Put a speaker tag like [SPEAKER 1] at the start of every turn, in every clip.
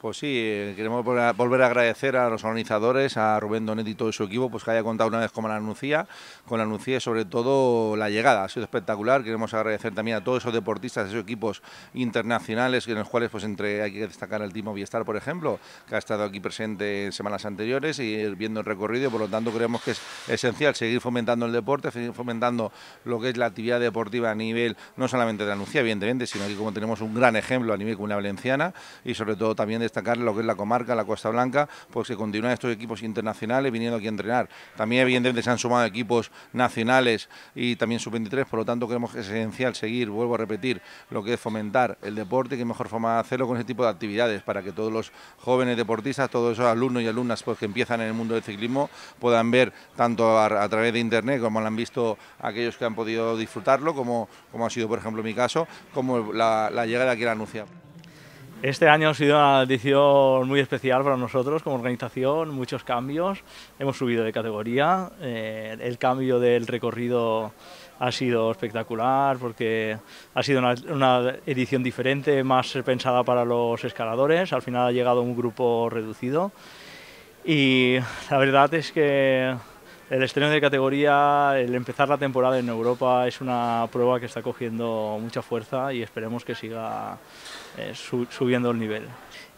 [SPEAKER 1] Pues sí, eh, queremos volver a agradecer a los organizadores, a Rubén Donetti y todo su equipo, pues que haya contado una vez como la anuncia, con la anuncia y sobre todo la llegada. Ha sido espectacular. Queremos agradecer también a todos esos deportistas, esos equipos internacionales, en los cuales pues entre hay que destacar el Timo Biestar, por ejemplo, que ha estado aquí presente en semanas anteriores y viendo el recorrido. Por lo tanto, creemos que es esencial seguir fomentando el deporte, seguir fomentando lo que es la actividad deportiva a nivel no solamente de la anuncia, evidentemente, sino que como tenemos un gran ejemplo a nivel Comunidad Valenciana y sobre todo también de destacar lo que es la comarca, la Costa Blanca, pues que continúan estos equipos internacionales viniendo aquí a entrenar. También, evidentemente, se han sumado equipos nacionales y también sub-23, por lo tanto, creemos que es esencial seguir, vuelvo a repetir, lo que es fomentar el deporte, que mejor forma de hacerlo con ese tipo de actividades, para que todos los jóvenes deportistas, todos esos alumnos y alumnas pues, que empiezan en el mundo del ciclismo, puedan ver tanto a, través de internet, como lo han visto aquellos que han podido disfrutarlo, como, como ha sido, por ejemplo, mi caso, como la, la llegada que la anuncia.
[SPEAKER 2] Este año ha sido una edición muy especial para nosotros como organización, muchos cambios, hemos subido de categoría, eh, el cambio del recorrido ha sido espectacular porque ha sido una, una, edición diferente, más pensada para los escaladores, al final ha llegado un grupo reducido y la verdad es que el estreno de categoría, el empezar la temporada en Europa es una prueba que está cogiendo mucha fuerza y esperemos que siga eh, subiendo el nivel.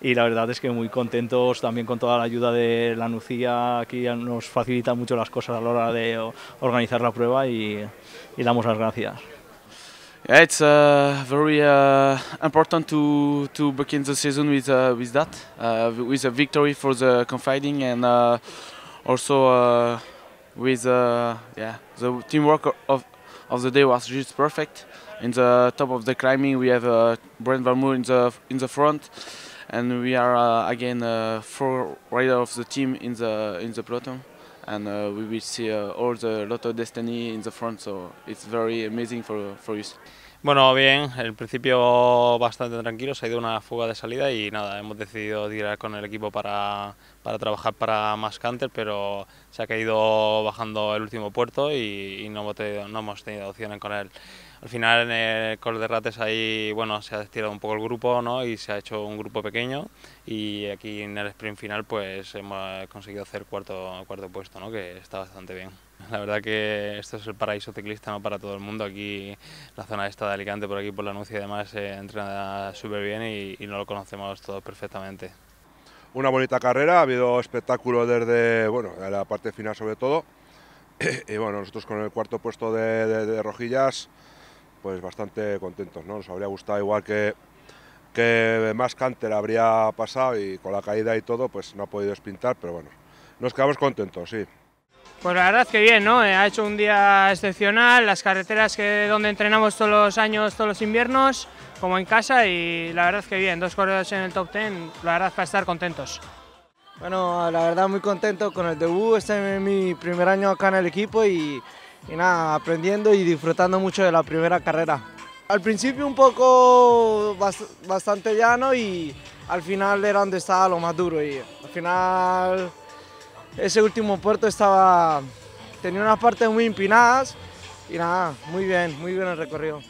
[SPEAKER 2] Y la verdad es que muy contentos también con toda la ayuda de la Nucía, que nos facilita mucho las cosas a la
[SPEAKER 3] hora de organizar la prueba y, damos las gracias. it's uh, very uh, important to to begin the season with uh, with that, with a victory for the and also. with uh, yeah the teamwork of of the day was just perfect. In the top of the climbing, we have uh, Brent in the in the front, and we are uh, again uh, four rider of the team in the in the peloton, and uh, we will see uh, all the Lotto Destiny in the front. So it's very amazing for for us. Bueno,
[SPEAKER 4] bien, el principio bastante tranquilo, se ha ido una fuga de salida y nada, hemos decidido tirar con el equipo para, para trabajar para más canter, pero se ha caído bajando el último puerto y, no, hemos tenido, no, hemos tenido, opciones con él. Al final en el Col de Rates ahí, bueno, se ha estirado un poco el grupo ¿no? y se ha hecho un grupo pequeño y aquí en el sprint final pues hemos conseguido hacer cuarto, cuarto puesto, ¿no? que está bastante bien. La verdad que esto es el paraíso ciclista ¿no? para todo el mundo. Aquí, la zona esta de Alicante, por aquí, por la Anuncia, además, se eh, entrena súper bien y, no lo conocemos todos perfectamente.
[SPEAKER 1] Una bonita carrera, ha habido espectáculo desde bueno, la parte final sobre todo. y bueno, nosotros con el cuarto puesto de, Rojillas, pues bastante contentos, ¿no? Nos habría gustado igual que, que más Canter habría pasado y con la caída y todo, pues no ha podido espintar, pero bueno, nos quedamos contentos, sí.
[SPEAKER 4] Pues la verdad que bien, ¿no? Eh, ha hecho un día excepcional, las carreteras que donde entrenamos todos los años, todos los inviernos, como en casa y la verdad que bien, dos corredores en el top ten, la verdad para estar
[SPEAKER 5] contentos. Bueno, la verdad muy contento con el debut, este es mi primer año acá en el equipo y, y nada, aprendiendo y disfrutando mucho de la primera carrera. Al principio un poco bastante llano y al final era donde estaba lo más duro y al final ese último puerto estaba, tenía unas partes muy empinadas y nada, muy bien, muy bien el recorrido.